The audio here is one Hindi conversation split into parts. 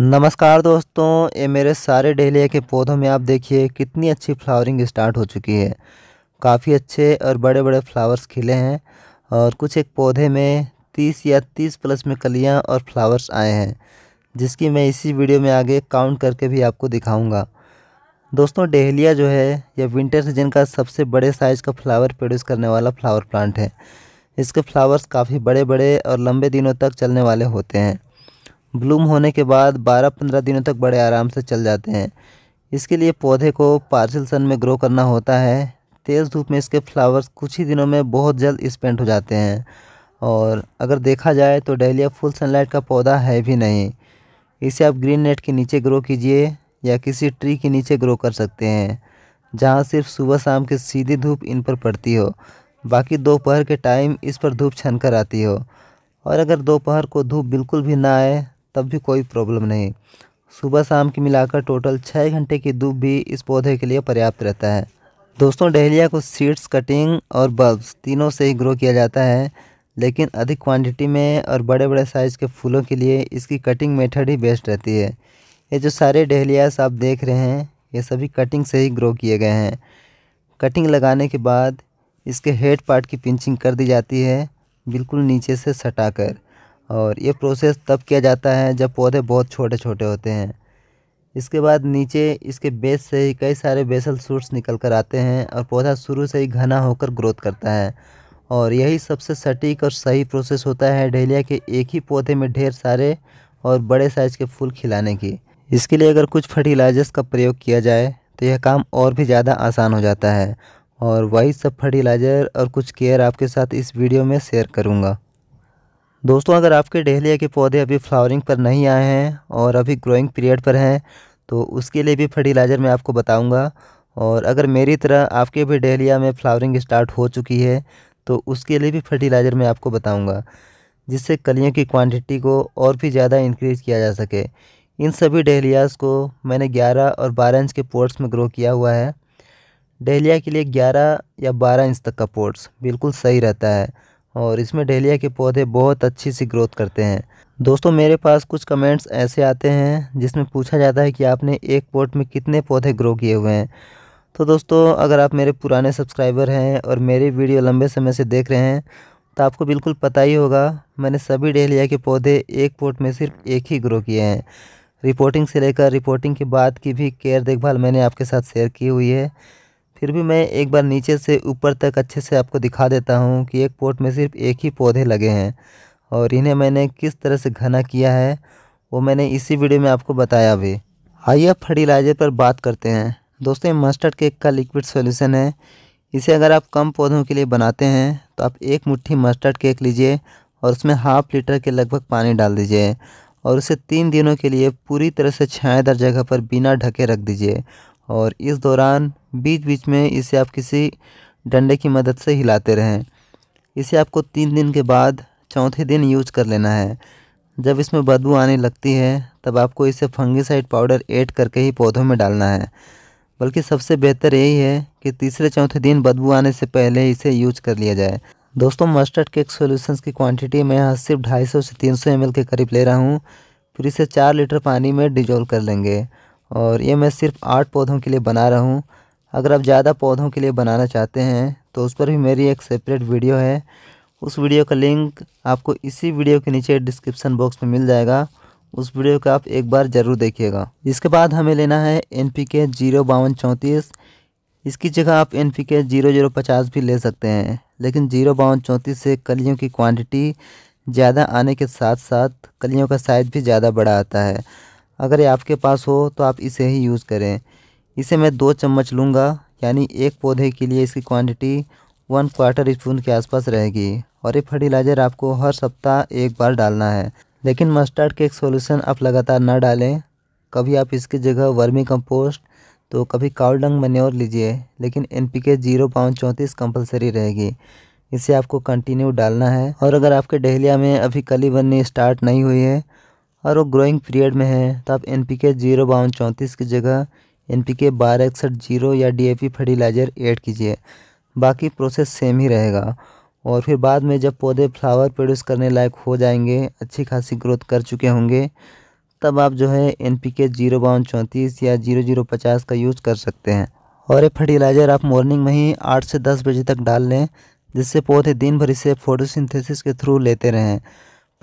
नमस्कार दोस्तों ये मेरे सारे डेलिया के पौधों में आप देखिए कितनी अच्छी फ्लावरिंग स्टार्ट हो चुकी है काफ़ी अच्छे और बड़े बड़े फ्लावर्स खिले हैं और कुछ एक पौधे में तीस या तीस प्लस में कलियां और फ्लावर्स आए हैं जिसकी मैं इसी वीडियो में आगे काउंट करके भी आपको दिखाऊंगा दोस्तों डहलिया जो है यह विंटर सीजन का सबसे बड़े साइज़ का फ्लावर प्रोड्यूस करने वाला फ्लावर प्लांट है इसके फ्लावर्स काफ़ी बड़े बड़े और लंबे दिनों तक चलने वाले होते हैं ब्लूम होने के बाद 12-15 दिनों तक बड़े आराम से चल जाते हैं इसके लिए पौधे को पार्सल सन में ग्रो करना होता है तेज़ धूप में इसके फ्लावर्स कुछ ही दिनों में बहुत जल्द स्पेंट हो जाते हैं और अगर देखा जाए तो डेलिया फुल सनलाइट का पौधा है भी नहीं इसे आप ग्रीन नेट के नीचे ग्रो कीजिए या किसी ट्री के नीचे ग्रो कर सकते हैं जहाँ सिर्फ सुबह शाम की सीधी धूप इन पर पड़ती हो बाकी दोपहर के टाइम इस पर धूप छन कर आती हो और अगर दोपहर को धूप बिल्कुल भी ना आए तब भी कोई प्रॉब्लम नहीं सुबह शाम की मिलाकर टोटल छः घंटे की धूप भी इस पौधे के लिए पर्याप्त रहता है दोस्तों डहलिया को सीड्स कटिंग और बल्ब्स तीनों से ही ग्रो किया जाता है लेकिन अधिक क्वांटिटी में और बड़े बड़े साइज़ के फूलों के लिए इसकी कटिंग मेथड ही बेस्ट रहती है ये जो सारे डहलियास आप देख रहे हैं ये सभी कटिंग से ही ग्रो किए गए हैं कटिंग लगाने के बाद इसके हेड पार्ट की पिंचिंग कर दी जाती है बिल्कुल नीचे से सटा कर और ये प्रोसेस तब किया जाता है जब पौधे बहुत छोटे छोटे होते हैं इसके बाद नीचे इसके बेस से ही कई सारे बेसल सूट्स निकल कर आते हैं और पौधा शुरू से ही घना होकर ग्रोथ करता है और यही सबसे सटीक और सही प्रोसेस होता है डेलिया के एक ही पौधे में ढेर सारे और बड़े साइज के फूल खिलाने की इसके लिए अगर कुछ फर्टिलाइजर्स का प्रयोग किया जाए तो यह काम और भी ज़्यादा आसान हो जाता है और वही सब फर्टिलाइज़र और कुछ केयर आपके साथ इस वीडियो में शेयर करूँगा दोस्तों अगर आपके डहलिया के पौधे अभी फ्लावरिंग पर नहीं आए हैं और अभी ग्रोइंग पीरियड पर हैं तो उसके लिए भी फर्टिलाइज़र मैं आपको बताऊंगा और अगर मेरी तरह आपके भी डहलिया में फ्लावरिंग स्टार्ट हो चुकी है तो उसके लिए भी फर्टिलाइज़र मैं आपको बताऊँगा जिससे कलियों की क्वांटिटी को और भी ज़्यादा इंक्रीज़ किया जा सके इन सभी डहलियाज़ को मैंने ग्यारह और बारह इंच के पोर्ट्स में ग्रो किया हुआ है डहलिया के लिए ग्यारह या बारह इंच तक का पोर्ट्स बिल्कुल सही रहता है और इसमें डेलिया के पौधे बहुत अच्छी सी ग्रोथ करते हैं दोस्तों मेरे पास कुछ कमेंट्स ऐसे आते हैं जिसमें पूछा जाता है कि आपने एक पोर्ट में कितने पौधे ग्रो किए हुए हैं तो दोस्तों अगर आप मेरे पुराने सब्सक्राइबर हैं और मेरी वीडियो लंबे समय से देख रहे हैं तो आपको बिल्कुल पता ही होगा मैंने सभी डेलिया के पौधे एक पोर्ट में सिर्फ एक ही ग्रो किए हैं रिपोर्टिंग से लेकर रिपोर्टिंग के बाद की भी केयर देखभाल मैंने आपके साथ शेयर की हुई है फिर भी मैं एक बार नीचे से ऊपर तक अच्छे से आपको दिखा देता हूँ कि एक पोट में सिर्फ एक ही पौधे लगे हैं और इन्हें मैंने किस तरह से घना किया है वो मैंने इसी वीडियो में आपको बताया भी आइए फर्टिलाइज़र पर बात करते हैं दोस्तों मस्टर्ड केक का लिक्विड सॉल्यूशन है इसे अगर आप कम पौधों के लिए बनाते हैं तो आप एक मुट्ठी मस्टर्ड केक लीजिए और उसमें हाफ लीटर के लगभग पानी डाल दीजिए और उसे तीन दिनों के लिए पूरी तरह से छायादार जगह पर बिना ढके रख दीजिए और इस दौरान बीच बीच में इसे आप किसी डंडे की मदद से हिलाते रहें इसे आपको तीन दिन के बाद चौथे दिन यूज कर लेना है जब इसमें बदबू आने लगती है तब आपको इसे फंगीसाइड पाउडर ऐड करके ही पौधों में डालना है बल्कि सबसे बेहतर यही है कि तीसरे चौथे दिन बदबू आने से पहले इसे यूज कर लिया जाए दोस्तों मस्टर्ड केक सॉल्यूशंस की क्वांटिटी मैं यहाँ सिर्फ ढाई सौ से तीन सौ एम के करीब ले रहा हूँ फिर इसे चार लीटर पानी में डिजोल्व कर लेंगे और ये मैं सिर्फ आठ पौधों के लिए बना रहा हूँ अगर आप ज़्यादा पौधों के लिए बनाना चाहते हैं तो उस पर भी मेरी एक सेपरेट वीडियो है उस वीडियो का लिंक आपको इसी वीडियो के नीचे डिस्क्रिप्शन बॉक्स में मिल जाएगा उस वीडियो का आप एक बार ज़रूर देखिएगा इसके बाद हमें लेना है एन पी के जीरो बावन चौंतीस इसकी जगह आप N P K zero zero पचास भी ले सकते हैं लेकिन जीरो बावन चौंतीस से कलियों की क्वांटिटी ज़्यादा आने के साथ साथ कलियों का साइज़ भी ज़्यादा बड़ा आता है अगर ये आपके पास हो तो आप इसे ही यूज़ करें इसे मैं दो चम्मच लूँगा यानी एक पौधे के लिए इसकी क्वांटिटी वन क्वार्टर स्पून के आसपास रहेगी और ये फर्टिलाइज़र आपको हर सप्ताह एक बार डालना है लेकिन मस्टर्ड के एक सोल्यूशन आप लगातार ना डालें कभी आप इसकी जगह वर्मी कंपोस्ट तो कभी काउडंग और लीजिए लेकिन N P K zero pound चौंतीस कंपलसरी रहेगी इसे आपको कंटिन्यू डालना है और अगर आपके डहलिया में अभी कली बननी स्टार्ट नहीं हुई है और वो ग्रोइंग पीरियड में है तो आप एन पी के जीरो बावन चौंतीस की जगह एन पी के बारह इकसठ जीरो या D A P fertiliser add कीजिए बाकी प्रोसेस सेम ही रहेगा और फिर बाद में जब पौधे फ्लावर प्रोड्यूस करने लायक हो जाएंगे अच्छी खासी ग्रोथ कर चुके होंगे तब आप जो है एन पी के जीरो बावन चौंतीस या जीरो जीरो पचास का यूज़ कर सकते हैं और ये फर्टिलाइज़र आप मॉर्निंग में ही आठ से दस बजे तक डाल लें जिससे पौधे दिन भर इसे फोटोसिंथेसिस के थ्रू लेते रहें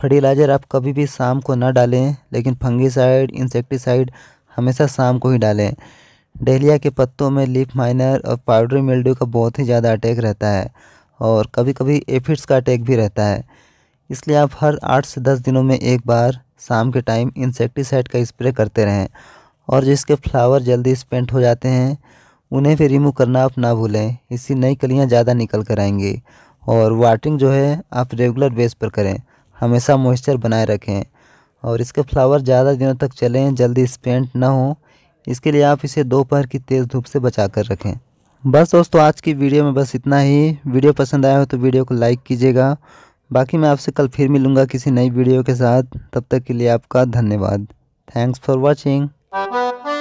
फर्टिलाइज़र आप कभी भी शाम को ना डालें लेकिन फंगीसाइड इंसेक्टिसाइड हमेशा शाम को ही डालें डहलिया के पत्तों में लीफ माइनर और पाउडर मिल्ड्यू का बहुत ही ज़्यादा अटैक रहता है और कभी कभी एफिड्स का अटैक भी रहता है इसलिए आप हर आठ से दस दिनों में एक बार शाम के टाइम इंसेक्टिसाइड का स्प्रे करते रहें और जिसके फ्लावर जल्दी स्पेंट हो जाते हैं उन्हें भी रिमूव करना आप ना भूलें इससे नई कलियाँ ज़्यादा निकल कर आएंगी और वाटरिंग जो है आप रेगुलर बेस पर करें हमेशा मॉइस्चर बनाए रखें और इसके फ्लावर ज़्यादा दिनों तक चलें जल्दी स्पेंट ना हो इसके लिए आप इसे दोपहर की तेज़ धूप से बचा कर रखें बस दोस्तों आज की वीडियो में बस इतना ही वीडियो पसंद आया हो तो वीडियो को लाइक कीजिएगा बाकी मैं आपसे कल फिर मिलूँगा किसी नई वीडियो के साथ तब तक के लिए आपका धन्यवाद थैंक्स फॉर वॉचिंग